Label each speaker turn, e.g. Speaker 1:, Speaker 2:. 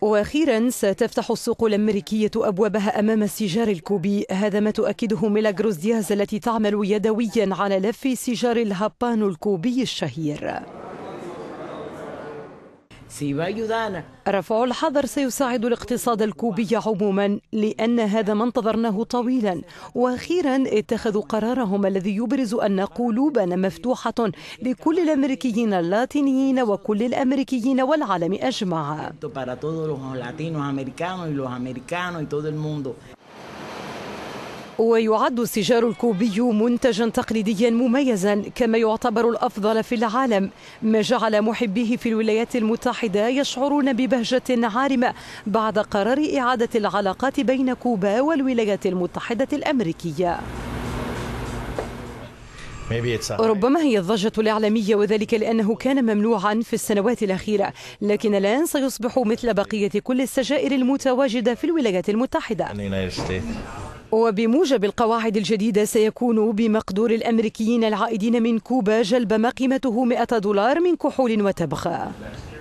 Speaker 1: واخيرا ستفتح السوق الامريكيه ابوابها امام السيجار الكوبي هذا ما تؤكده ميلاغروس دياز التي تعمل يدويا على لف سيجار الهابانو الكوبي الشهير رفع الحظر سيساعد الاقتصاد الكوبي عموما لأن هذا ما انتظرناه طويلا وأخيرا اتخذوا قرارهم الذي يبرز أن قلوبنا مفتوحة لكل الأمريكيين اللاتينيين وكل الأمريكيين والعالم أجمع ويعد السيجار الكوبي منتجا تقليديا مميزا كما يعتبر الافضل في العالم ما جعل محبيه في الولايات المتحده يشعرون ببهجه عارمه بعد قرار اعاده العلاقات بين كوبا والولايات المتحده الامريكيه ربما هي الضجة الإعلامية وذلك لأنه كان ممنوعا في السنوات الأخيرة لكن الآن سيصبح مثل بقية كل السجائر المتواجدة في الولايات المتحدة وبموجب القواعد الجديدة سيكون بمقدور الأمريكيين العائدين من كوبا جلب ما قيمته 100 دولار من كحول وتبغ